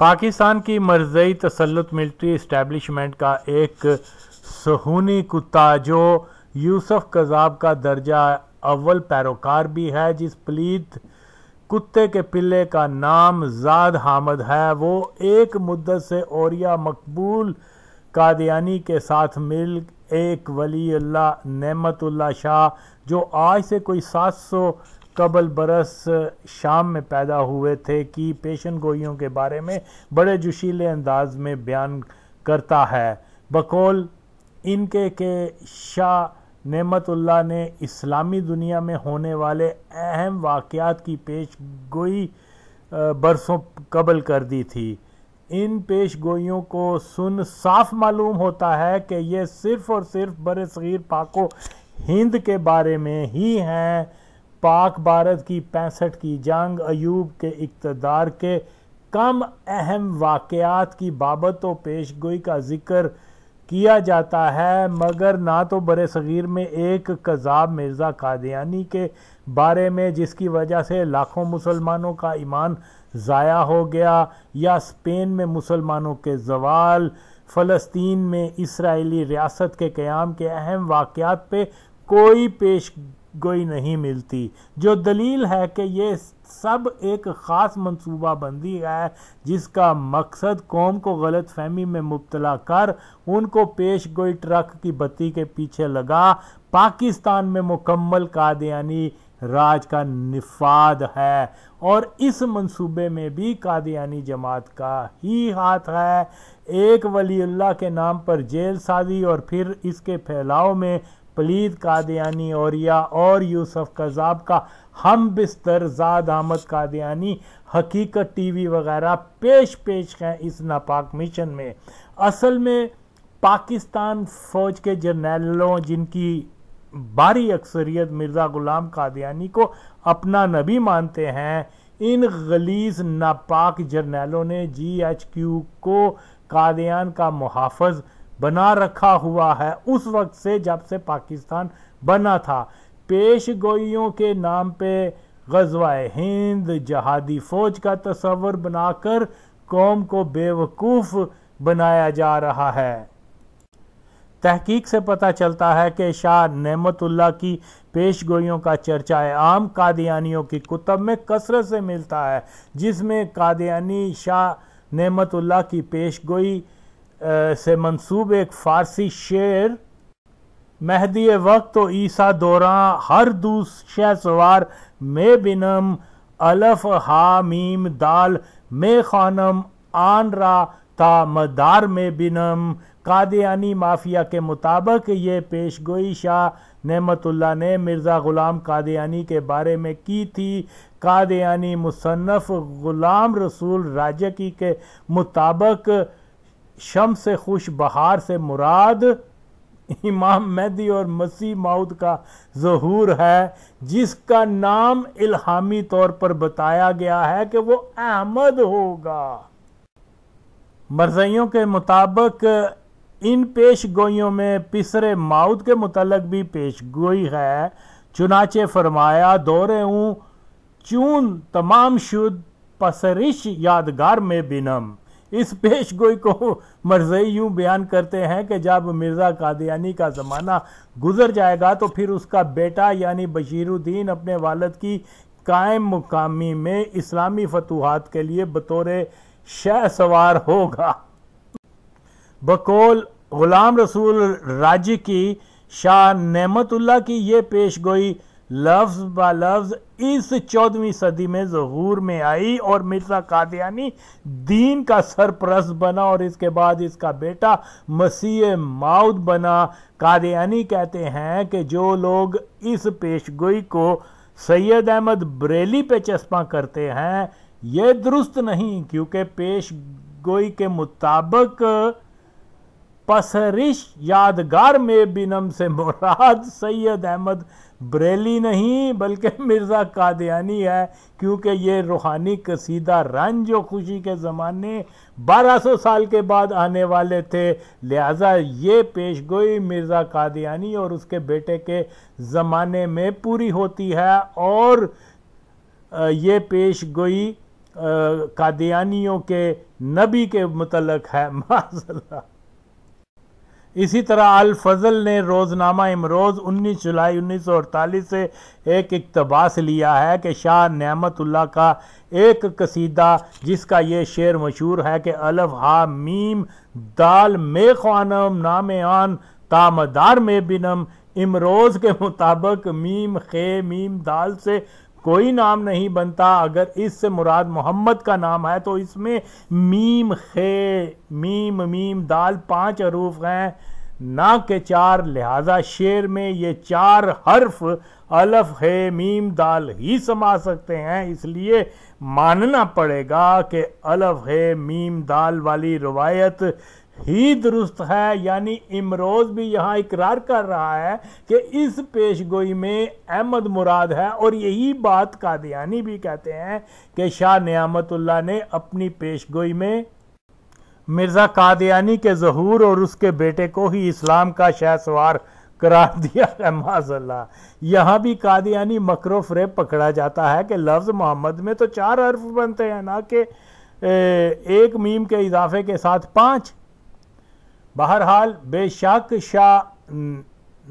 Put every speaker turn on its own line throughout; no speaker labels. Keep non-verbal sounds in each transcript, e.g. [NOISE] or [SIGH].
पाकिस्तान की मर्जई तसलत military establishment का एक सहूनी कुत्ता जो यूसुफ कज़ाब का दर्जा अव्वल पैरोकार भी है जिस प्लीत कुत्ते के पिल्ले का नाम जाद हामद है वो एक मुद्दत से और मकबूल कादियानी के साथ मिल एक वली अल्लाह नमतुल्ला शाह जो आज से कोई 700 कबल बरस शाम में पैदा हुए थे कि पेशन गोइयों के बारे में बड़े जोशीले अंदाज में बयान करता है बकौल इनके के शाह नेमतुल्ला ने इस्लामी दुनिया में होने वाले अहम वाक़ात की पेश गोई बरसों कबल कर दी थी इन पेश गोइयों को सुन साफ मालूम होता है कि ये सिर्फ़ और सिर्फ बर सग़ीर पाको हिंद के बारे में ही हैं पाक भारत की पैंसठ की जंग अयूब के इकतदार के कम अहम वाक़ात की बाबत व तो पेश गोई का जिक्र किया जाता है मगर ना तो बर सग़ीर में एक कज़ाब मिर्ज़ा कादियानी के बारे में जिसकी वजह से लाखों मुसलमानों का ईमान ज़ाया हो गया या स्पेन में मुसलमानों के जवाल फ़लस्तीन में इसराइली रियासत के क़्याम के अहम वाक़ात पे कोई पेश गोई नहीं मिलती जो दलील है कि ये सब एक ख़ास मनसूबा बंदी है जिसका मकसद कौम को गलत फहमी में मुबतला कर उनको पेश गोई ट्रक की बत्ती के पीछे लगा पाकिस्तान में मुकम्मल कादयानी राज का निफाद है और इस मंसूबे में भी कादयानी जमात का ही हाथ है एक वलील्ला के नाम पर जेल साजी और फिर इसके फैलाव में पलीद कादयानी औरिया और यूसुफ कज़ाब का हम बिस्तर जाद अहमद कादयानी हकीकत टीवी वगैरह पेश पेश हैं इस नापाक मिशन में असल में पाकिस्तान फ़ौज के जर्नैलों जिनकी भारी अक्सरियत मिर्ज़ा ग़ुलाम कादयानी को अपना नबी मानते हैं इन गलीज नापाक जर्नैलों ने जी एच क्यू को कादयान का मुहाफ़ बना रखा हुआ है उस वक्त से जब से पाकिस्तान बना था पेश गोइयों के नाम पे गजवा हिंद जहादी फौज का तस्वर बनाकर कौम को बेवकूफ़ बनाया जा रहा है तहकीक से पता चलता है कि शाह नमतुल्ला की पेश गोइयों का चर्चा आम कादियानियों की कुतब में कसरत से मिलता है जिसमें कादियानी शाह नमतुल्ला की पेश गोई से मंसूब एक फ़ारसी शेर महदी वक्त तो ईसा दौरा हर शह सवार में बिनम अलफ हा मीम दाल मे खानम आन रा ता मदार में बिनम कादयानी माफिया के मुताबिक ये पेश गोई शाह नमतुल्ला ने मिर्ज़ा ग़ुलाम कादयानी के बारे में की थी कादयानी मुसन्फ़ ग़ुलाम रसूल राजकी के मुताबिक शम से खुश बहार से मुराद इमाम मेहदी और मसीह माउद का जहूर है जिसका नाम इल्हामी तौर पर बताया गया है कि वो अहमद होगा मरजइयों के मुताबिक इन पेश गोइयों में पिसरे माउद के मुतलक भी पेश गोई है चुनाचे फरमाया दौरे ऊँ चून तमाम शुद पसरिश यादगार में बिनम इस पेश गोई को मरजई यूं बयान करते हैं कि जब मिर्ज़ा कादियानी का ज़माना गुजर जाएगा तो फिर उसका बेटा यानी बशीरुद्दीन अपने वालद की कायम मुकामी में इस्लामी फतूहत के लिए बतौर शह सवार होगा बकौल ग़ुलाम रसूल राजी की शाह नेमतुल्ला की यह पेश गोई लफ्ज़ ब लफ्ज़ इस चौदहवीं सदी में जहूर में आई और मिर्ज़ा कादियानी दीन का सरप्रस बना और इसके बाद इसका बेटा मसीह माउद बना कादियानी कहते हैं कि जो लोग इस पेशगोई को सैयद अहमद बरेली पे चस्पा करते हैं ये दुरुस्त नहीं क्योंकि पेश गोई के मुताबिक पसरिश यादगार में बिनम से मुराद सैयद अहमद बरेली नहीं बल्कि मिर्ज़ा कादयानी है क्योंकि ये रूहानी कसीदा रंज जो खुशी के ज़माने 1200 साल के बाद आने वाले थे लिहाजा ये पेश गोई मिर्ज़ा कादयानी और उसके बेटे के ज़माने में पूरी होती है और ये पेश गोई कादियानियों के नबी के मुतलक है [LAUGHS] माजल्ला इसी तरह अल फजल ने रोज़नामा इमरोज़ 19 जुलाई 1948 से एक इकतबास लिया है कि शाह नमतुल्ला का एक कसीदा जिसका ये शेर मशहूर है कि अलफ हा मीम दाल मे खानम नाम आन तामदार में बिनम इमरोज़ के मुताबिक मीम खे मीम दाल से कोई नाम नहीं बनता अगर इससे मुराद मोहम्मद का नाम है तो इसमें मीम खे मीम मीम दाल पांच हरूफ हैं ना के चार लिहाजा शेर में ये चार हर्फ अलफ है मीम दाल ही समा सकते हैं इसलिए मानना पड़ेगा कि अलफ है मीम दाल वाली रवायत ही दुरुस्त है यानी इमरोज भी यहाँ इकरार कर रहा है कि इस पेश गोई में अहमद मुराद है और यही बात कादियानी भी कहते हैं कि शाह नियामतुल्ला ने अपनी पेश गोई में मिर्ज़ा कादियानी के जहूर और उसके बेटे को ही इस्लाम का शह सवार करार दिया है माजल्ला यहाँ भी कादियानी मकरो फ्रेब पकड़ा जाता है कि लफ्ज़ मोहम्मद में तो चार हर्फ बनते हैं ना कि एक मीम के इजाफे के साथ पाँच बहरहाल बेशक शाह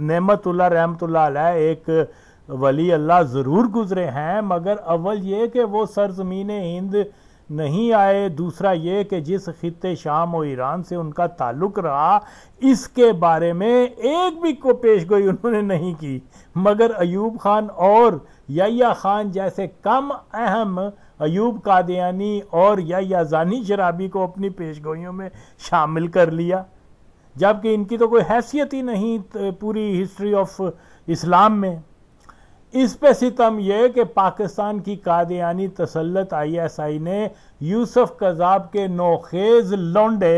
नमतुल्ला रहमतुल्ला एक वली अल्लाह ज़रूर गुज़रे हैं मगर अव्वल ये कि वो सरजमीन हिंद नहीं आए दूसरा ये कि जिस खत्े शाम और ईरान से उनका ताल्लुक रहा इसके बारे में एक भी को पेश गोई उन्होंने नहीं की मगर अयूब खान और या खान जैसे कम अहम अयूब कादयानी और या जानी शराबी को अपनी पेश गोइयों में शामिल कर लिया जबकि इनकी तो कोई हैसियत ही नहीं पूरी हिस्ट्री ऑफ इस्लाम में इस पे सितम यह कि पाकिस्तान की कादयानी तसलत आईएसआई ने यूसुफ कजाब के नोखेज लौंडे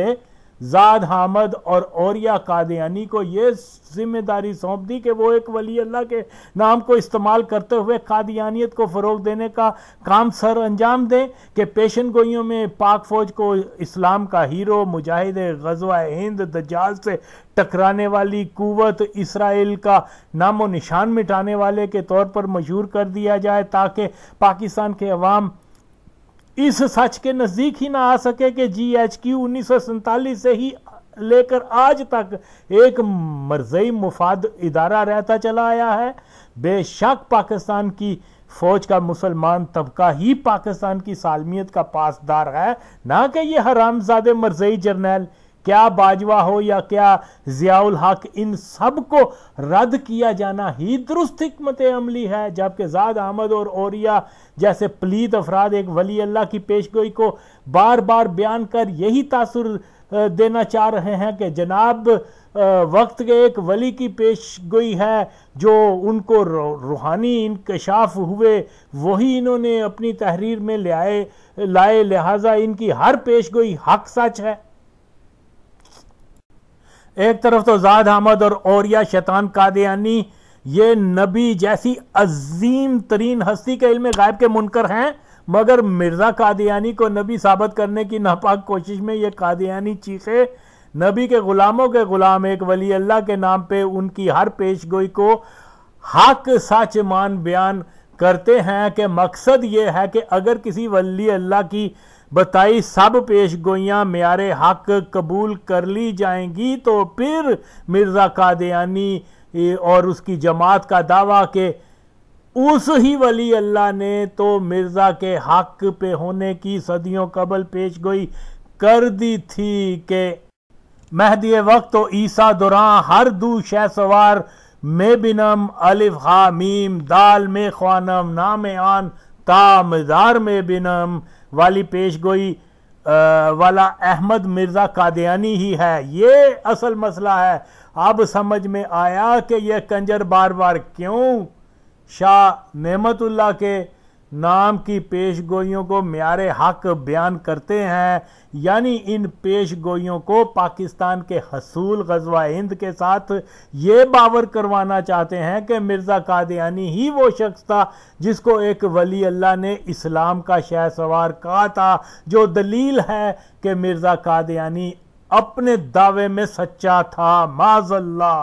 जाद हामद और औरिया कादयानी को यह जिम्मेदारी सौंप दी कि वो एक वली अल्लाह के नाम को इस्तेमाल करते हुए कादियानियत को फ़रोग देने का काम सर अंजाम दें कि पेशन गोइयों में पाक फ़ौज को इस्लाम का हीरो मुजाहिद गजवा हिंद दजाल से टकराने वाली कुवत इसराइल का नामो निशान मिटाने वाले के तौर पर मशहूर कर दिया जाए ताकि पाकिस्तान के अवाम इस सच के नज़दीक ही ना आ सके कि जी एच क्यू उन्नीस से ही लेकर आज तक एक मरजई मुफाद इदारा रहता चला आया है बेशक पाकिस्तान की फ़ौज का मुसलमान तबका ही पाकिस्तान की सालमियत का पासदार है ना कि ये हरामजादे मरजई जर्नैल क्या बाजवा हो या क्या जियाउल हक इन सब को रद्द किया जाना ही दुरुस्त हमत अमली है जबकि जाद अहमद और औरिया जैसे पलीत अफराद एक वली अल्लाह की पेशगोई को बार बार बयान कर यही तासुर देना चाह रहे हैं कि जनाब वक्त के एक वली की पेश गोई है जो उनको रूहानी इनकशाफ हुए वही इन्होंने अपनी तहरीर में ले आए लाए लिहाजा इनकी हर पेश गोई हक सच है एक तरफ तो जाद अहमद और औरिया शैतान कादयानी ये नबी जैसी अजीम तरीन हस्ती के इल्म गायब के मुनकर हैं मगर मिर्ज़ा कादयानी को नबी साबित करने की नापाक कोशिश में ये कादयानी चीखे नबी के ग़ुलामों के ग़ुलाम एक वली अल्लाह के नाम पे उनकी हर पेश गोई को हक सच मान बयान करते हैं कि मकसद ये है कि अगर किसी वली अल्लाह की बताई सब पेश गोइयाँ म्यारे हक कबूल कर ली जाएंगी तो फिर मिर्ज़ा कादयानी और उसकी जमात का दावा के उस ही वली अल्लाह ने तो मिर्ज़ा के हक पे होने की सदियों कबल पेश गोई कर दी थी कि महदी वक्त तो ईसा दुरा हर दू शह सवार में बिनम अलिफ हामीम दाल में ख्वानम नाम आन तामदार में बिनम वाली पेश गोई वाला अहमद मिर्ज़ा कादयानी ही है ये असल मसला है अब समझ में आया कि यह कंजर बार बार क्यों शाह नमतुल्ला के नाम की पेश गोइयों को म्यार हक बयान करते हैं यानी इन पेश गोइयों को पाकिस्तान के हसूल गजवा हिंद के साथ ये बावर करवाना चाहते हैं कि मिर्ज़ा कादयानी ही वो शख्स था जिसको एक वली अल्लाह ने इस्लाम का शह सवार कहा था जो दलील है कि मिर्ज़ा कादयानी अपने दावे में सच्चा था माजल्ला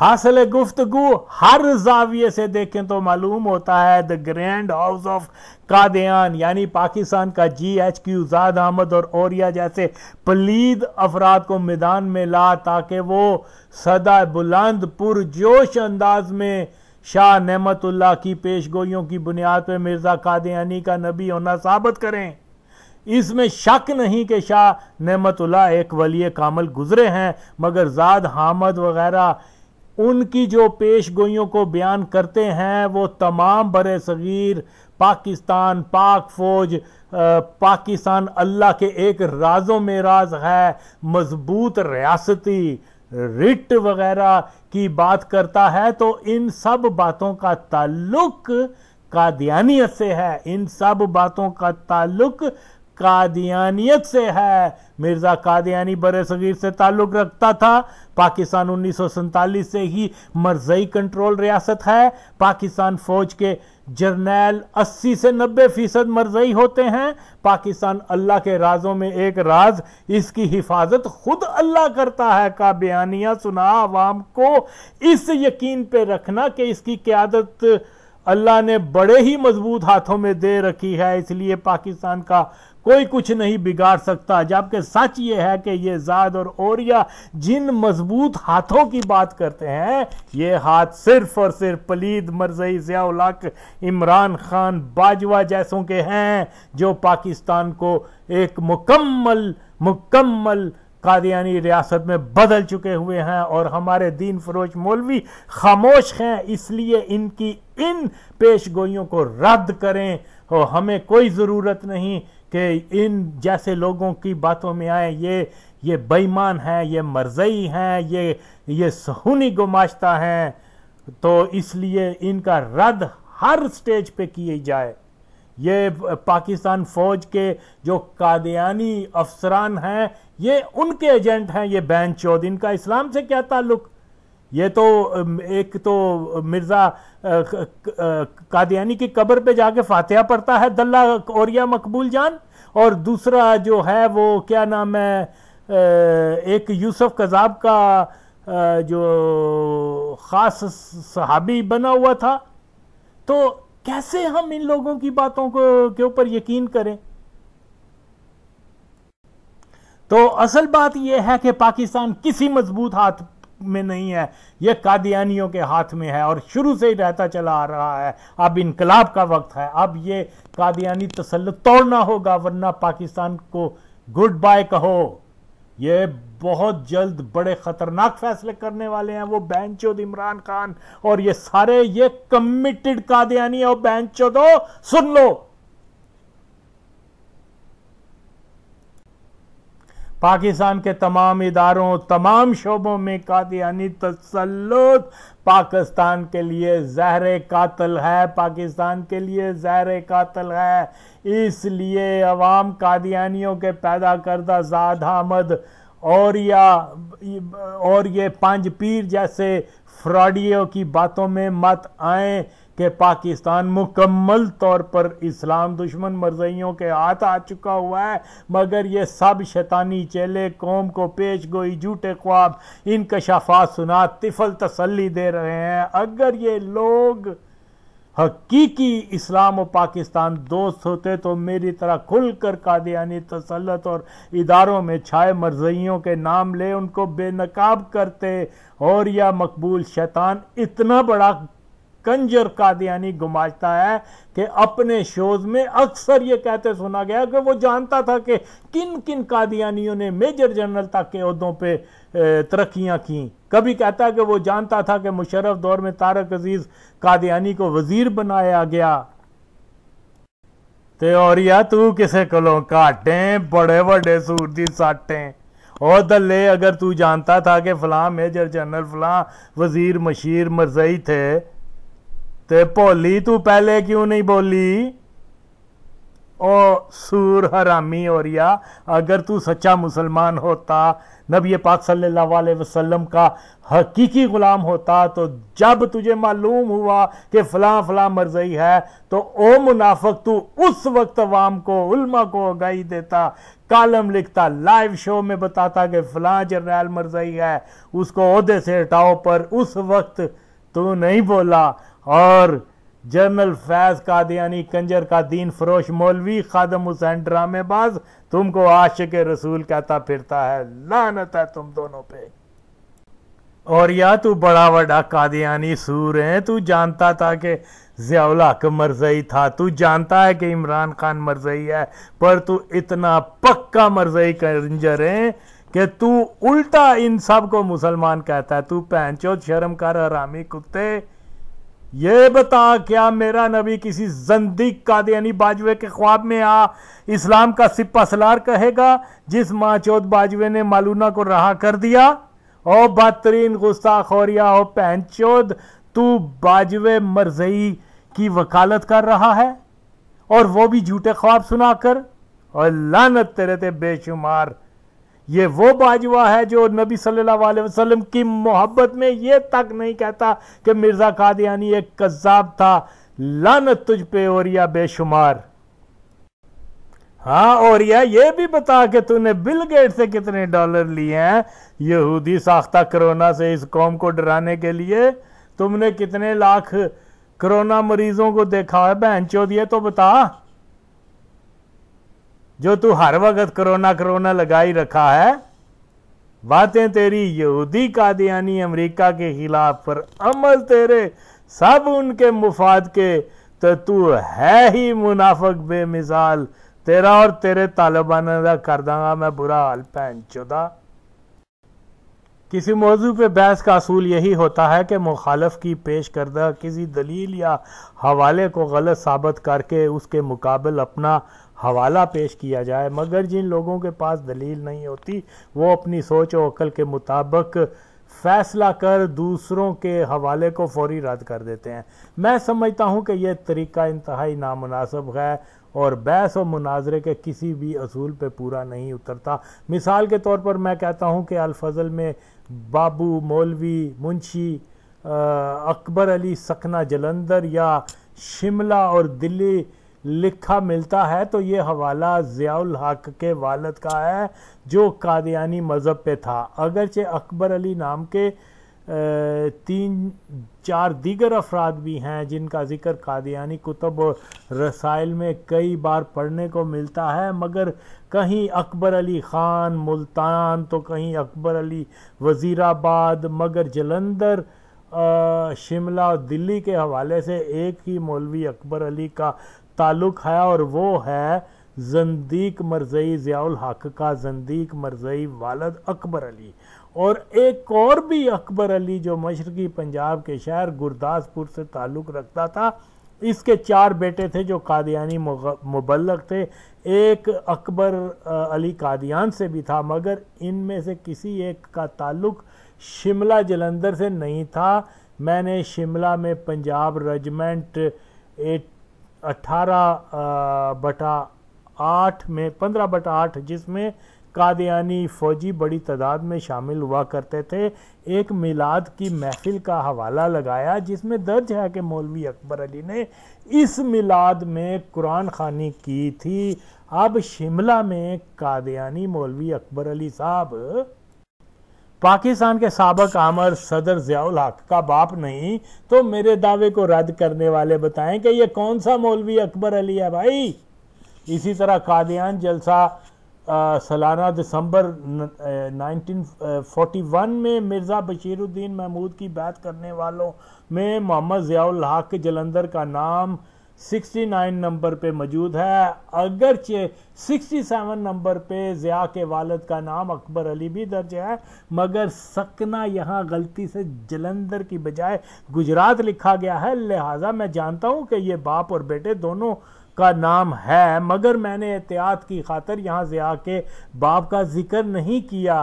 हासिल गुफ्तगु हर जाविये से देखें तो मालूम होता है the grand house of Qadian यानी पाकिस्तान का जी एच क्यू जाद अहमद और ओरिया जैसे पलीद अफराद को मैदान में ला ताकि वो सदा बुलंद पुरजोश अंदाज में शाह नहमतुल्ला की पेश गोइयों की बुनियाद पर मिर्ज़ा कादयानी का नबी होना साबित करें इसमें शक नहीं कि शाह नहमतुल्ला एक वली कामल गुजरे हैं मगर जाद हामद वगैरह उनकी जो पेश गोइयों को बयान करते हैं वो तमाम बरे सग़ीर पाकिस्तान पाक फ़ौज पाकिस्तान अल्लाह के एक राजों में राज है मजबूत रियासती रिट वगैरह की बात करता है तो इन सब बातों का ताल्लुक कादियानियत से है इन सब बातों का ताल्लुक कादियानियत से है मिर्ज़ा कादियानी बर सगीर से ताल्लुक़ रखता था पाकिस्तान उन्नीस से ही मरजई कंट्रोल रियासत है पाकिस्तान फ़ौज के जर्नैल 80 से 90 फीसद मरजई होते हैं पाकिस्तान अल्लाह के राजों में एक राज इसकी हिफाजत खुद अल्लाह करता है का बयानिया सुना आवाम को इस यकीन पे रखना कि इसकी क्यादत अल्लाह ने बड़े ही मजबूत हाथों में दे रखी है इसलिए पाकिस्तान का कोई कुछ नहीं बिगाड़ सकता जबकि सच ये है कि ये जाद और ओरिया जिन मजबूत हाथों की बात करते हैं ये हाथ सिर्फ और सिर्फ पलीद मरजई ज़ियाउलक इमरान खान बाजवा जैसों के हैं जो पाकिस्तान को एक मुकम्मल मुकम्मल कादियानी रियासत में बदल चुके हुए हैं और हमारे दीन फरोज मौलवी खामोश हैं इसलिए इनकी इन पेश गोइयों को रद्द करें और हमें कोई ज़रूरत नहीं कि इन जैसे लोगों की बातों में आए ये ये बेईमान हैं ये मरजई हैं ये ये सहूनी गुमाश्ता हैं तो इसलिए इनका रद्द हर स्टेज पे किए जाए ये पाकिस्तान फ़ौज के जो कादयानी अफसरान हैं ये उनके एजेंट हैं ये बैन चौधरी इनका इस्लाम से क्या ताल्लुक़ ये तो एक तो मिर्ज़ा कादियानी की कब्र पे जाके फातिहा पढ़ता है दल्ला औरिया मकबूल जान और दूसरा जो है वो क्या नाम है एक यूसुफ कज़ाब का जो ख़ास सहाबी बना हुआ था तो कैसे हम इन लोगों की बातों को के ऊपर यकीन करें तो असल बात यह है कि पाकिस्तान किसी मजबूत हाथ में नहीं है ये कादियानियों के हाथ में है और शुरू से ही रहता चला आ रहा है अब इनकलाब का वक्त है अब ये कादियानी तसल तोड़ना होगा वरना पाकिस्तान को गुड बाय कहो ये बहुत जल्द बड़े ख़तरनाक फैसले करने वाले हैं वो बैंचोद इमरान खान और ये सारे ये कमिटेड कादियानी और बैंचोदो सुन लो पाकिस्तान के तमाम इदारों तमाम शोबों में कादियानी तसलुत पाकिस्तान के लिए जहर कातल है पाकिस्तान के लिए जहर कातल है इसलिए अवाम कादियानियों के पैदा करदा जाद आमद और या और ये पांच पीर जैसे फ्रॉडियों की बातों में मत आएं कि पाकिस्तान मुकम्मल तौर पर इस्लाम दुश्मन मरजियों के हाथ आ चुका हुआ है मगर ये सब शैतानी चेले कौम को पेश गोई झूठे ख्वाब इन कशाफात सुना तिफल तसली दे रहे हैं अगर ये लोग हकीकी इस्लाम और पाकिस्तान दोस्त होते तो मेरी तरह खुल कर कादियानी तसलत और इदारों में छाए मर्जियों के नाम ले उनको बेनकाब करते और यह मकबूल शैतान इतना बड़ा कंजर और कादियानी गुमाचता है कि अपने शोज में अक्सर ये कहते सुना गया कि वो जानता था कि किन किन कादियानियों ने मेजर जनरल तक के अहदों पर तरक्याँ की कभी कहता है कि वो जानता था कि मुशरफ दौर में तारक अजीज़ कादियानी को वज़ीर बनाया गया ਤੇ ਔਰੀਆ ਤੂੰ ਕਿਸੇ ਕੋਲੋਂ ਘਾਟੇ ਬੜੇ ਵੱਡੇ ਸੂਰ ਦੀ साटे और ਦੱਲੇ अगर तू जानता था कि फलां मेजर जनरल फलां वजीर मशीर मरजई थे ते भोली तू पहले क्यों नहीं बोली ओ सूर हरामी और या अगर तू सच्चा मुसलमान होता नबी पाक सल्लल्लाहु अलैहि वसल्लम का हकीकी ग़ुलाम होता तो जब तुझे मालूम हुआ कि फलां फलां मरजई है तो ओ मुनाफक तू उस वक्त अवाम को उल्मा को आगाही देता कालम लिखता लाइव शो में बताता कि फलां जर्नैल मरजई है उसको अहदे से हटाओ पर उस वक्त तू नहीं बोला और जमल फैज कादियानी कंजर का दीन फरोश मौलवी खादम हुसैन ड्रामेबाज तुमको आशिक रसूल कहता फिरता है लानत है तुम दोनों पे और या तू बड़ा बड़ा कादियानी सूर है तू जानता था कि जियाउल हक मरजई था तू जानता है कि इमरान खान मरजई है पर तू इतना पक्का मरजई कंजर है कि तू उल्टा इन सब को मुसलमान कहता है तू पहन शर्म कर हरामी कुत्ते ये बता क्या मेरा नबी किसी जंदीक यानी बाजवे के ख्वाब में आ इस्लाम का सिपा सलार कहेगा जिस चौथ बाजवे ने मालूना को रहा कर दिया ओ बदतरीन हो ओ चौध तू बाजवे मरजई की वकालत कर रहा है और वो भी झूठे ख्वाब सुनाकर और लानत तेरे थे बेशुमार ये वो बाजवा है जो नबी सल्लल्लाहु अलैहि वसल्लम की मोहब्बत में ये तक नहीं कहता कि मिर्ज़ा कादियानी एक कजाब था लानत तुझ पे और या बेशुमार हाँ और या ये भी बता कि तूने बिल गेट से कितने डॉलर लिए हैं यहूदी साख्ता कोरोना से इस कौम को डराने के लिए तुमने कितने लाख कोरोना मरीजों को देखा है बहन चो दिए तो बता जो तू हर वक्त करोना करोना लगा ही रखा है बातें तेरी यहूदी कादियानी अमेरिका के खिलाफ पर अमल तेरे सब उनके मुफाद के तो तू है ही मुनाफक बेमिसाल तेरा और तेरे तालिबान का कर दांगा मैं बुरा हाल भैन चुदा किसी मौजू पे बहस का असूल यही होता है कि मुखालफ की पेश करदा किसी दलील या हवाले को गलत साबित करके उसके मुकाबल अपना हवाला पेश किया जाए मगर जिन लोगों के पास दलील नहीं होती वो अपनी सोच और के मुताबिक फैसला कर दूसरों के हवाले को फौरी रद्द कर देते हैं मैं समझता हूं कि यह तरीका इंतहाई नामनासब है और बहस और मुनाजरे के किसी भी असूल पे पूरा नहीं उतरता मिसाल के तौर पर मैं कहता हूं कि अलफजल में बाबू मौलवी मुंशी अकबर अली सकना जलंधर या शिमला और दिल्ली लिखा मिलता है तो ये हवाला ज़ियाउल हक के वालद का है जो कादियानी मज़हब पे था अगरचे अकबर अली नाम के तीन चार दीगर अफराद भी हैं जिनका ज़िक्र कादियानी कुतब और रसाइल में कई बार पढ़ने को मिलता है मगर कहीं अकबर अली ख़ान मुल्तान तो कहीं अकबर अली वज़ीराबाद मगर जलंधर शिमला और दिल्ली के हवाले से एक ही मौलवी अकबर अली का ताल्लुक़ है और वो है जंदीक मरजई ज़ियाल हक का जंदीक मरजई वालद अकबर अली और एक और भी अकबर अली जो मशरकी पंजाब के शहर गुरदासपुर से ताल्लुक़ रखता था इसके चार बेटे थे जो कादियानी मुबलक थे एक अकबर अली कादियान से भी था मगर इनमें से किसी एक का ताल्लुक़ शिमला जलंधर से नहीं था मैंने शिमला में पंजाब रेजिमेंट अट्ठारह बटा आठ में पंद्रह बटा आठ जिसमें कादयानी फौजी बड़ी तादाद में शामिल हुआ करते थे एक मिलाद की महफिल का हवाला लगाया जिसमें दर्ज है कि मौलवी अकबर अली ने इस मिलाद में कुरान खानी की थी अब शिमला में कादयानी मौलवी अकबर अली साहब पाकिस्तान के सबक आमर सदर ज़ियाउल हक का बाप नहीं तो मेरे दावे को रद्द करने वाले बताएं कि ये कौन सा मौलवी अकबर अली है भाई इसी तरह कादियान जलसा आ, सालाना दिसंबर न, फोर्टी 1941 में मिर्ज़ा बशीरुद्दीन महमूद की बात करने वालों में मोहम्मद ज़ियाउल हक जलंधर का नाम 69 नंबर पे मौजूद है अगरचे 67 नंबर पे ज़िया के वालद का नाम अकबर अली भी दर्ज है मगर सकना यहाँ गलती से जलंधर की बजाय गुजरात लिखा गया है लिहाजा मैं जानता हूँ कि ये बाप और बेटे दोनों का नाम है मगर मैंने एहतियात की खातर यहाँ ज़िया के बाप का जिक्र नहीं किया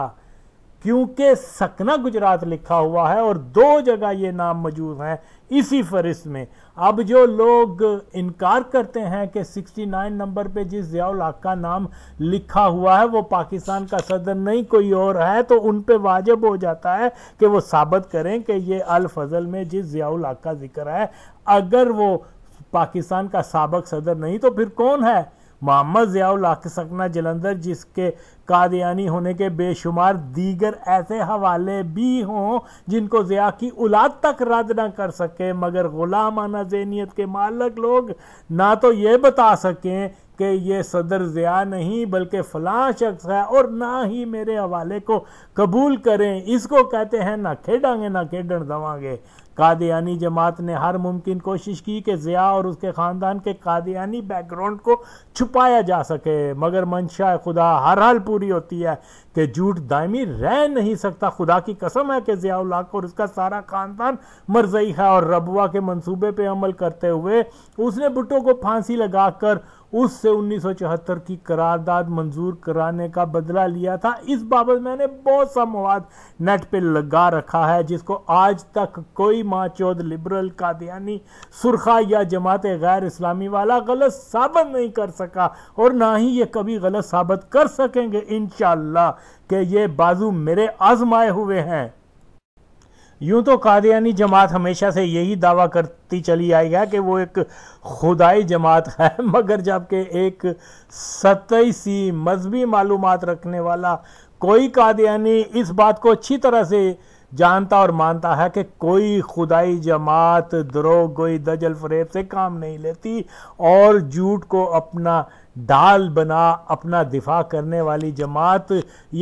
क्योंकि सकना गुजरात लिखा हुआ है और दो जगह ये नाम मौजूद हैं इसी फहरिस्त में अब जो लोग इनकार करते हैं कि 69 नंबर पे जिस ज़ियाउल हक का नाम लिखा हुआ है वो पाकिस्तान का सदर नहीं कोई और है तो उन पे वाजिब हो जाता है कि वो साबित करें कि ये अल फजल में जिस ज़ियाउल हक का जिक्र है अगर वो पाकिस्तान का सबक सदर नहीं तो फिर कौन है मोहम्मद ज़ियाउल हक सकना जलंधर जिसके कादयानी होने के बेशुमार दीगर ऐसे हवाले भी हों जिनको ज़िया की औलाद तक रद्द ना कर सके मगर ग़ुलामाना जहनीत के मालक लोग ना तो ये बता सकें कि ये सदर ज़िया नहीं बल्कि फ़लाँ शख्स है और ना ही मेरे हवाले को कबूल करें इसको कहते हैं ना खेडांगे ना खेडन दवांगे कादियानी जमात ने हर मुमकिन कोशिश की कि ज़िया और उसके ख़ानदान के कादियानी बैकग्राउंड को छुपाया जा सके मगर मंशा खुदा हर हाल पूरी होती है कि झूठ दायमी रह नहीं सकता खुदा की कसम है कि ज़िया ज़ियाउल्लाक और उसका सारा ख़ानदान मरजई है और रबुआ के मंसूबे पर अमल करते हुए उसने भुट्टो को फांसी लगा कर उससे 1974 की करारदाद मंजूर कराने का बदला लिया था इस बाबत मैंने बहुत सा मवाद नेट पे लगा रखा है जिसको आज तक कोई माँ चौध लिबरल कादयानी सुरखा या जमात गैर इस्लामी वाला गलत साबित नहीं कर सका और ना ही ये कभी गलत साबित कर सकेंगे इन कि ये बाजू मेरे आजमाए हुए हैं यूं तो कादियानी जमात हमेशा से यही दावा करती चली आई है कि वो एक खुदाई जमात है [LAUGHS] मगर जबकि एक सतई सी मजहबी मालूम रखने वाला कोई कादियानी इस बात को अच्छी तरह से जानता और मानता है कि कोई खुदाई जमात द्रोह गोई दजल फरेब से काम नहीं लेती और झूठ को अपना ढाल बना अपना दिफा करने वाली जमात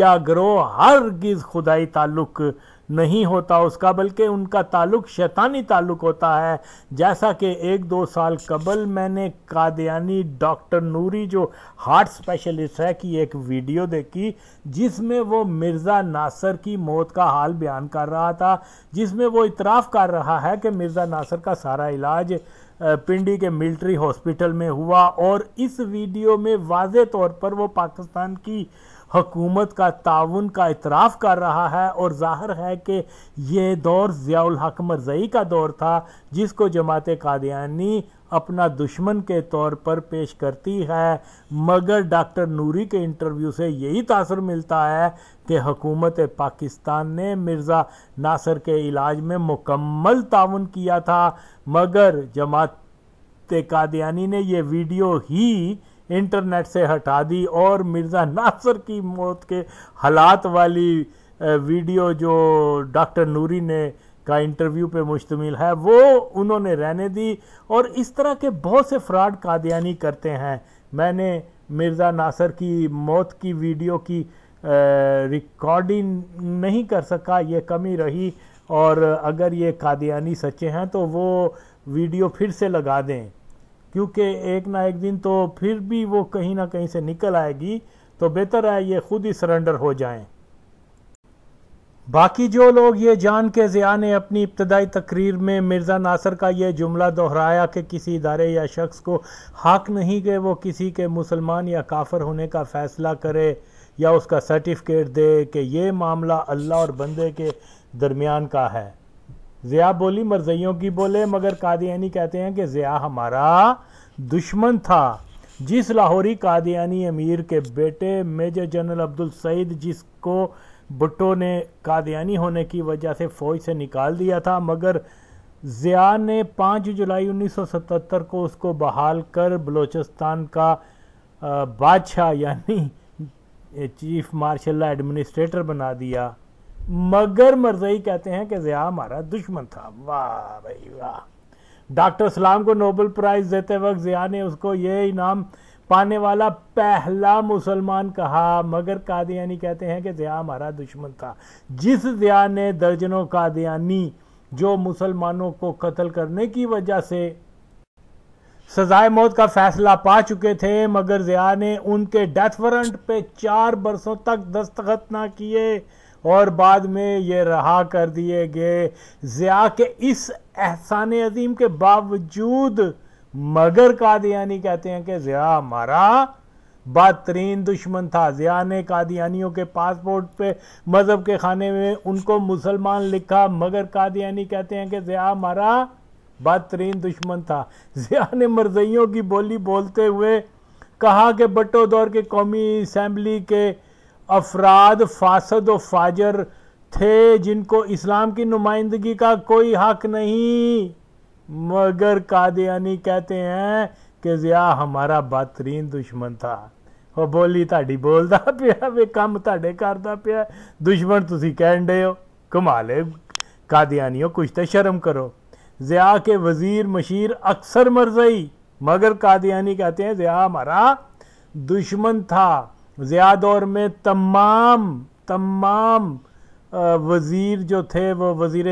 या ग्रोह हर गिज खुदाई ताल्लुक़ नहीं होता उसका बल्कि उनका ताल्लुक शैतानी ताल्लुक होता है जैसा कि एक दो साल कबल मैंने कादयानी डॉक्टर नूरी जो हार्ट स्पेशलिस्ट है की एक वीडियो देखी जिसमें वो मिर्ज़ा नासर की मौत का हाल बयान कर रहा था जिसमें वो इतराफ़ कर रहा है कि मिर्ज़ा नासर का सारा इलाज पिंडी के मिलिट्री हॉस्पिटल में हुआ और इस वीडियो में वाज तौर पर वो पाकिस्तान की हकूमत का ताउन का इतराफ़ कर रहा है और जाहिर है कि यह दौर ज़ियाल हक मरजई का दौर था जिसको जमात कादियानी अपना दुश्मन के तौर पर पेश करती है मगर डॉक्टर नूरी के इंटरव्यू से यही तासर मिलता है कि हकूमत पाकिस्तान ने मिर्ज़ा नासर के इलाज में मुकम्मल ताउन किया था मगर जमात कादियानी ने यह वीडियो ही इंटरनेट से हटा दी और मिर्ज़ा नासर की मौत के हालात वाली वीडियो जो डॉक्टर नूरी ने का इंटरव्यू पे मुश्तमिल है वो उन्होंने रहने दी और इस तरह के बहुत से फ्रॉड कादियानी करते हैं मैंने मिर्ज़ा नासर की मौत की वीडियो की रिकॉर्डिंग नहीं कर सका ये कमी रही और अगर ये कादियानी सच्चे हैं तो वो वीडियो फिर से लगा दें क्योंकि एक ना एक दिन तो फिर भी वो कहीं ना कहीं से निकल आएगी तो बेहतर है ये खुद ही सरेंडर हो जाएं। बाकी जो लोग ये जान के ज़िया ने अपनी इब्तदाई तकरीर में मिर्ज़ा नासर का ये जुमला दोहराया कि किसी इदारे या शख्स को हक नहीं कि वो किसी के मुसलमान या काफर होने का फ़ैसला करे या उसका सर्टिफिकेट दे कि ये मामला अल्लाह और बंदे के दरमियान का है ज़िया बोली मर्जियों की बोले मगर कादियानी कहते हैं कि ज़िया हमारा दुश्मन था जिस लाहौरी कादियानी अमीर के बेटे मेजर जनरल अब्दुल सईद जिसको भुट्टो ने कादियानी होने की वजह से फ़ौज से निकाल दिया था मगर ज़िया ने 5 जुलाई 1977 को उसको बहाल कर बलूचिस्तान का बादशाह यानी चीफ मार्शल एडमिनिस्ट्रेटर बना दिया मगर मरजई कहते हैं कि ज़िया हमारा दुश्मन था वाह भाई वाह डॉक्टर सलाम को नोबल प्राइज़ देते वक्त ज़िया ने उसको ये इनाम पाने वाला पहला मुसलमान कहा मगर कादियानी कहते हैं कि ज़िया हमारा दुश्मन था जिस ज़िया ने दर्जनों कादियानी जो मुसलमानों को कत्ल करने की वजह से सजाए मौत का फैसला पा चुके थे मगर ज़िया ने उनके डेथ वारंट पे चार बरसों तक दस्तखत ना किए और बाद में ये रहा कर दिए गए ज़िया के इस एहसान अजीम के बावजूद मगर कादियानी कहते हैं कि ज़िया हमारा बदतरीन दुश्मन था ज़िया ने कादियानियों के पासपोर्ट पे मज़हब के खाने में उनको मुसलमान लिखा मगर कादियानी कहते हैं कि ज़िया हमारा बदतरीन दुश्मन था ज़िया ने मरजियों की बोली बोलते हुए कहा कि बटो दौर के कौमी असम्बली के अफराद फासद और फाजर थे जिनको इस्लाम की नुमाइंदगी का कोई हक नहीं मगर कादयानी कहते हैं कि जिया हमारा बदतरीन दुश्मन था बोलता ਬੋਲੀ वे कम ताड़े करता ਕੰਮ दुश्मन ਕਰਦਾ कह ਦੁਸ਼ਮਣ हो ਕਹਿੰਦੇ कादयानी हो कुछ तो शर्म करो ਕਰੋ के वजीर मशीर अक्सर मर ਮਰਜ਼ਈ मगर कादयानी कहते हैं जिया हमारा दुश्मन था ज़िया दौर में तमाम तमाम वज़ीर जो थे वो वज़ीर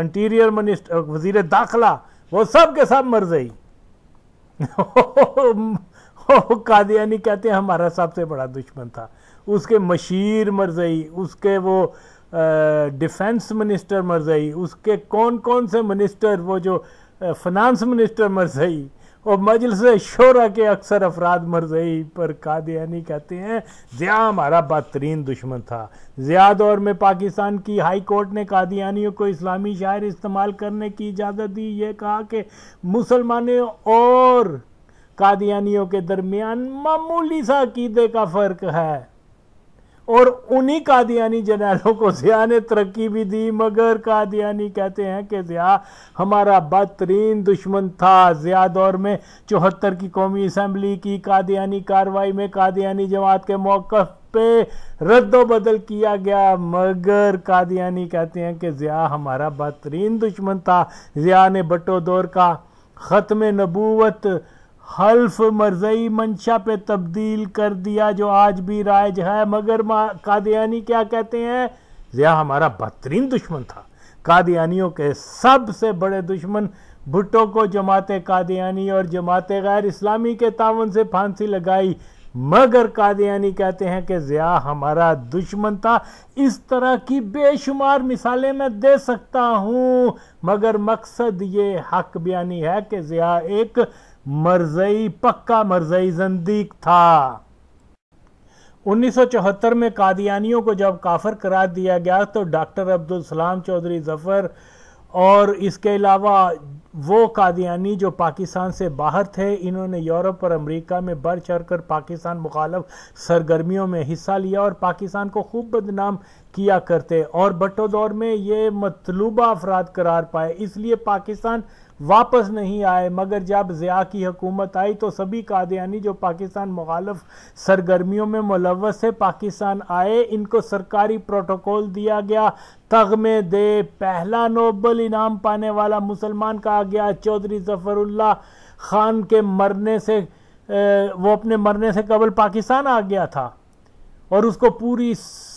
इंटीरियर मिनिस्टर वज़ीर दाखला वो सब के सब मर गई [LAUGHS] कादियानी कहते हैं हमारा सबसे बड़ा दुश्मन था उसके मशीर मरजई उसके वो डिफेंस मिनिस्टर मरजई उसके कौन कौन से मिनिस्टर वो जो फाइनेंस मिनिस्टर मरजई और मजलस शोरा के अक्सर अफराद मरजई पर कादयानी कहते हैं ज़िया हमारा बदतरीन दुश्मन था ज़िया दौर में पाकिस्तान की हाई कोर्ट ने कादियानियों को इस्लामी शायर इस्तेमाल करने की इजाज़त दी ये कहा कि मुसलमानों और कादियानियों के दरमियान मामूली सा अकीदे का फ़र्क है और उन्हीं कादियानी जनरलों को ज़िया ने तरक्की भी दी मगर कादियानी कहते हैं कि ज़िया हमारा बदतरीन दुश्मन था ज़िया दौर में चौहत्तर की कौमी असम्बली की कादियानी कार्रवाई में कादियानी जमात के मौक़ पे बदल किया गया मगर कादियानी कहते हैं कि ज़िया हमारा बदतरीन दुश्मन था ज़िया ने बटो दौर का ख़त्म नबूवत हल्फ मरजई मंशा पे तब्दील कर दिया जो आज भी राज है मगर कादियानी क्या कहते हैं जिया हमारा बदतरीन दुश्मन था कादियानियों के सबसे बड़े दुश्मन भुट्टो को जमात कादियानी और जमात गैर इस्लामी के तावन से फांसी लगाई मगर कादियानी कहते हैं कि ज़िया हमारा दुश्मन था इस तरह की बेशुमार मिसालें मैं दे सकता हूँ मगर मकसद ये हक बयानी है कि ज़िया एक मरजई पक्का मरजई जंदीक था 1974 में कादियानियों को जब काफर करार दिया गया तो डॉक्टर अब्दुल सलाम चौधरी जफ़र और इसके अलावा वो कादियानी जो पाकिस्तान से बाहर थे इन्होंने यूरोप और अमेरिका में बढ़ चढ़ कर पाकिस्तान मुखालफ सरगर्मियों में हिस्सा लिया और पाकिस्तान को खूब बदनाम किया करते और बटो दौर में ये मतलूबा अफराद करार पाए इसलिए पाकिस्तान वापस नहीं आए मगर जब ज़िया की हुकूमत आई तो सभी कादयानी जो पाकिस्तान मुखालफ सरगर्मियों में मुलवस है पाकिस्तान आए इनको सरकारी प्रोटोकॉल दिया गया तगमे दे पहला नोबल इनाम पाने वाला मुसलमान कहा गया चौधरी जफरुल्ला खान के मरने से वो अपने मरने से कबल पाकिस्तान आ गया था और उसको पूरी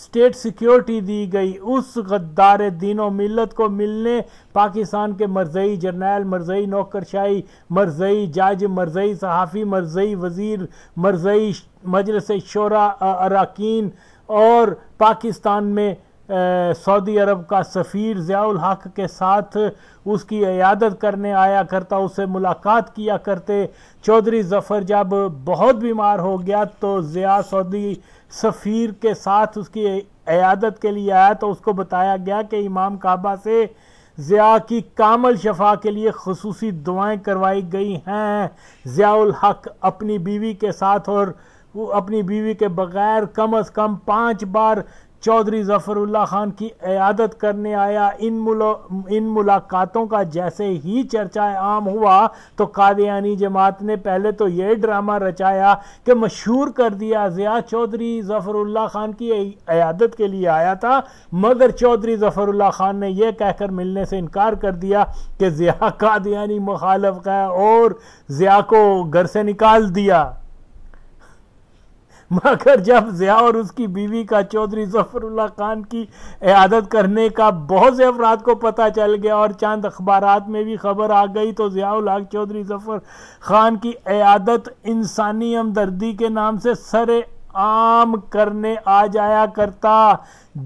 स्टेट सिक्योरिटी दी गई उस गद्दार दिनों मिलत को मिलने पाकिस्तान के मरजई जर्नैल मरजई नौकरशाही मरजई जज मरजई सहाफ़ी मरजई वज़ीर मरजई मजलस शरा अरकान और पाकिस्तान में सऊदी अरब का सफ़ीर ज़ियाउल हक के साथ उसकी अयादत करने आया करता उससे मुलाकात किया करते चौधरी जफ़र जब बहुत बीमार हो गया तो ज़िया सऊदी सफ़ीर के साथ उसकी अयादत के लिए आया तो उसको बताया गया कि इमाम काबा से ज़िया की कामल शफा के लिए खसूस दुआएँ करवाई गई हैं ज़ियाल हक अपनी बीवी के साथ और वो अपनी बीवी के बगैर कम अज़ कम पाँच बार चौधरी जफरुल्ला खान की अयादत करने आया इन मुलो इन मुलाकातों का जैसे ही चर्चा आम हुआ तो कादियानी जमात ने पहले तो ये ड्रामा रचाया कि मशहूर कर दिया ज़िया चौधरी जफरुल्ला खान की अयादत के लिए आया था मगर चौधरी जफरुल्ला खान ने यह कहकर मिलने से इनकार कर दिया कि ज़िया कादियानी मुखालफ का है और ज़िया को घर से निकाल दिया मगर जब ज़िया और उसकी बीवी का चौधरी जफरुल्ला खान की आदत करने का बहुत से अफराद को पता चल गया और चांद अखबार में भी खबर आ गई तो जिया चौधरी जफर खान की आदत इंसानी हमदर्दी के नाम से सर आम करने आ जाया करता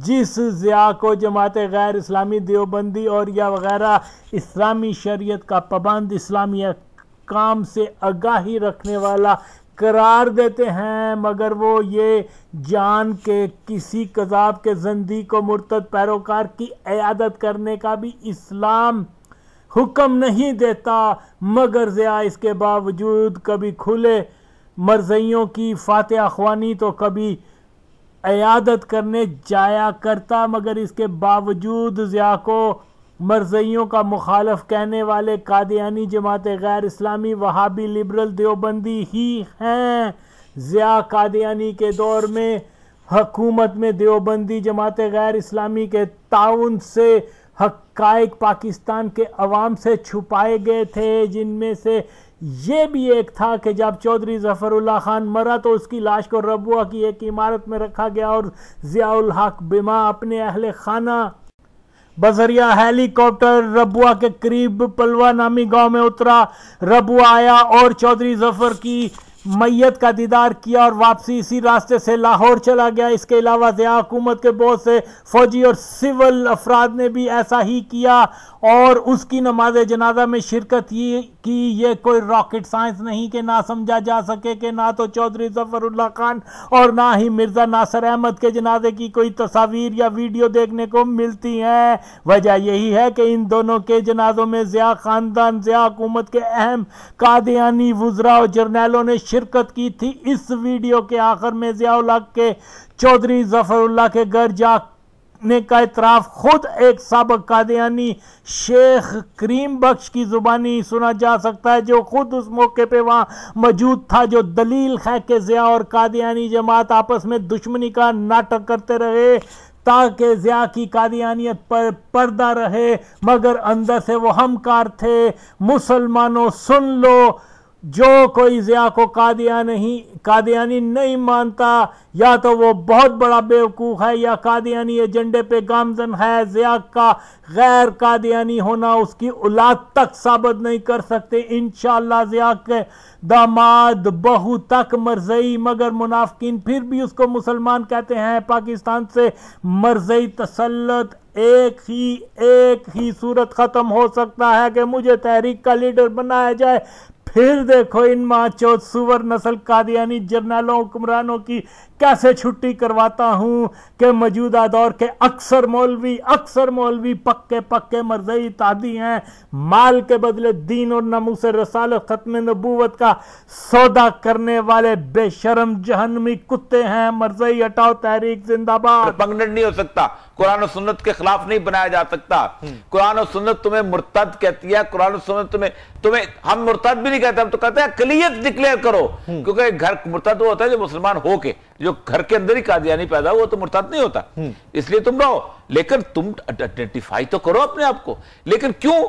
जिस ज़िया को जमात गैर इस्लामी देवबंदी और या वगैरह इस्लामी शरीयत का पाबंद इस्लामी काम से आगाही रखने वाला करार देते हैं मगर वो ये जान के किसी कजाब के जंदी को मुर्तद पैरोकार की अयादत करने का भी इस्लाम हुक्म नहीं देता मगर ज़या इसके बावजूद कभी खुले मर्जियों की फातह ख्वानी तो कभी अयादत करने जाया करता मगर इसके बावजूद ज़िया को मरजइयों का मुखालफ कहने वाले कादियानी जमात गैर इस्लामी वहाबी लिबरल देवबंदी ही हैं ज़िया कादियानी के दौर में हकूमत में देवबंदी जमात गैर इस्लामी के ताउन से हकाइक पाकिस्तान के अवाम से छुपाए गए थे जिनमें से ये भी एक था कि जब चौधरी जफरुल्ला खान मरा तो उसकी लाश को रबुआ की एक इमारत में रखा गया और ज़ियाउल हक बिमा अपने अहल खाना बजरिया हेलीकॉप्टर रबुआ के करीब पलवा नामी गांव में उतरा रबुआ आया और चौधरी जफर की मैयत का दीदार किया और वापसी इसी रास्ते से लाहौर चला गया इसके अलावा ज़िया हुकूमत के बहुत से फौजी और सिविल अफराद ने भी ऐसा ही किया और उसकी नमाज जनाजा में शिरकत ही की ये कोई रॉकेट साइंस नहीं कि ना समझा जा सके कि ना तो चौधरी जफरुल्ला खान और ना ही मिर्ज़ा नासर अहमद के जनाजे की कोई तस्वीर या वीडियो देखने को मिलती हैं वजह यही है कि इन दोनों के जनाजों में ज़िया ख़ानदान ज़िया हुकूमत के अहम कादयानी वज्रा और जर्नैलों ने शिरकत की थी इस वीडियो के आखिर में जियाउल्ला के चौधरी जफरुल्ला के घर जा ने का इतराफ़ खुद एक सबक कादयानी शेख करीम बख्श की ज़ुबानी सुना जा सकता है जो खुद उस मौके पे वहाँ मौजूद था जो दलील है कि ज़िया और कादयानी जमात आपस में दुश्मनी का नाटक करते रहे ताकि ज़िया की कादियानियत पर पर्दा रहे मगर अंदर से वो हमकार थे मुसलमानों सुन लो जो कोई ज़िया को कादिया नहीं कादियानी नहीं मानता या तो वो बहुत बड़ा बेवकूफ़ है या कादियानी एजेंडे पे गामजन है ज़िया का गैर कादियानी होना उसकी औलाद तक साबित नहीं कर सकते इन ज़िया के दामाद बहू तक मरजई मगर मुनाफिन फिर भी उसको मुसलमान कहते हैं पाकिस्तान से मरजई तसलत एक ही एक ही सूरत ख़त्म हो सकता है कि मुझे तहरीक का लीडर बनाया जाए फिर देखो इन माचो सुवर नस्ल कादियानी जर्नलों हुक्मरानों की कैसे छुट्टी करवाता हूं कि मौजूदा दौर के अक्सर मौलवी अक्सर मौलवी पक्के पक्के मरजई तादी हैं माल के बदले दीन और से रसाल ख़त्म नबूवत का सौदा करने वाले बेशरम जहनमी कुत्ते हैं मरजई हटाओ तहरीक जिंदाबाद पंगड नहीं हो सकता कुरान और सुन्नत के खिलाफ नहीं बनाया जा सकता हम्म। कुरान और सुन्नत तुम्हें मुर्तद कहती है कुरान और सुन्नत तुम्हें तुम्हें हम मुर्तद भी नहीं कहते हम तो कहते हैं अकलियत डिक्लेयर करो हम्म। क्योंकि घर मुर्तद वो होता है जो मुसलमान होके जो घर के अंदर ही कादियानी पैदा हुआ तो मुर्ताद नहीं होता हम्म। इसलिए तुम रहो लेकिन तुम आइडेंटिफाई तो करो अपने आप को लेकिन क्यों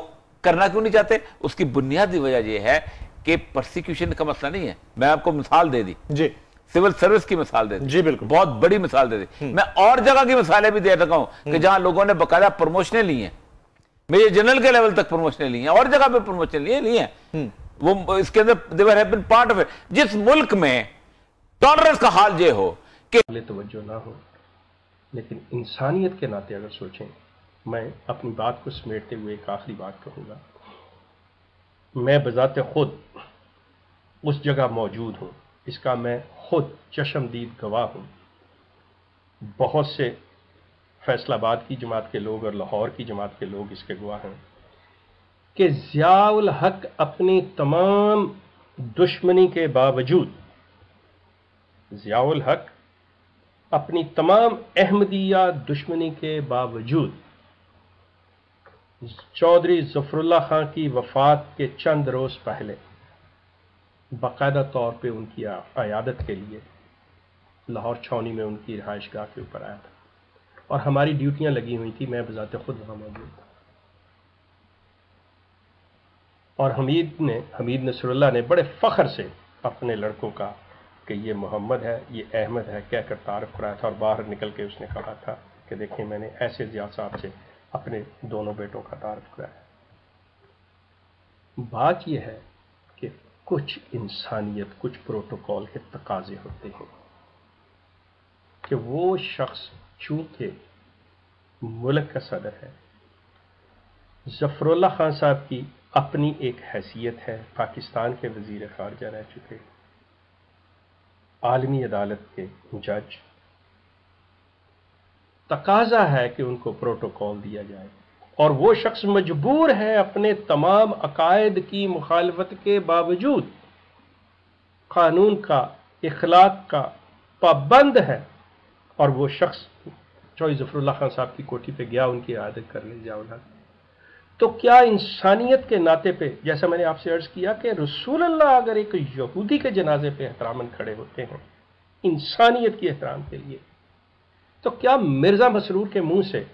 करना क्यों नहीं चाहते उसकी बुनियादी वजह यह है कि प्रोसिक्यूशन का मसला नहीं है मैं आपको मिसाल दे दी जी सिविल सर्विस की मिसाल दे दी जी बिल्कुल बहुत बड़ी मिसाल दे दी हम्म। मैं और जगह की मिसालें भी दे रखा हूं कि हम्म। जहां लोगों ने बकायदा प्रमोशनें ली है मेजर जनरल के लेवल तक प्रमोशनें ली है और जगह पर प्रमोशन लिए ली
वो इसके अंदर पार्ट ऑफ जिस मुल्क में टॉलरेंस का हाल ये हो कि तो ना हो लेकिन इंसानियत के नाते अगर सोचें मैं अपनी बात को समेटते हुए एक आखिरी बात कहूँगा मैं बजात खुद उस जगह मौजूद हूं इसका मैं खुद चशमदीद गवाह हूं बहुत से फैसलाबाद की जमात के लोग और लाहौर की जमात के लोग इसके गवाह हैं कि ज़ियाउल हक अपनी तमाम दुश्मनी के बावजूद ज़ियाउल हक अपनी तमाम अहमदिया दुश्मनी के बावजूद चौधरी जफरुल्ला खां की वफात के चंद रोज़ पहले बाकायदा तौर पे उनकी अयादत के लिए लाहौर छावनी में उनकी रिहाइश गाह के ऊपर आया था और हमारी ड्यूटियां लगी हुई थी मैं बजाते खुद वहाँ मौजूद था और हमीद ने हमीद नसरुल्ला ने बड़े फ़ख्र से अपने लड़कों का कि ये मोहम्मद है ये अहमद है क्या कर तारफ़ कराया था और बाहर निकल के उसने कहा था कि देखिए मैंने ऐसे जिया साहब से अपने दोनों बेटों का तारफ़ कराया बात यह है कि कुछ इंसानियत कुछ प्रोटोकॉल के तकाजे होते हैं कि वो शख्स चूंकि मुल्क का सदर है जफरुल्ला खान साहब की अपनी एक हैसियत है पाकिस्तान के वजीर खारजा रह चुके हैं आलमी अदालत के जज तकाजा है कि उनको प्रोटोकॉल दिया जाए और वो शख्स मजबूर है अपने तमाम अकायद की मुखालफत के बावजूद कानून का इखलाक का पाबंद है और वो शख्स चौधरी जफरुल्ला खान साहब की कोठी पे गया उनकी आदत कर ले जाओ तो क्या इंसानियत के नाते पे जैसा मैंने आपसे अर्ज किया कि रसूल अल्लाह अगर एक यहूदी के जनाजे पे एहतरामन खड़े होते हैं इंसानियत की एहतराम के लिए तो क्या मिर्जा मसरूर के मुंह से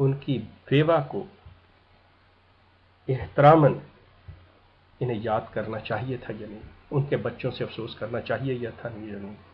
उनकी बेवा को एहतरामन इन्हें याद करना चाहिए था या नहीं उनके बच्चों से अफसोस करना चाहिए या था नहीं या नहीं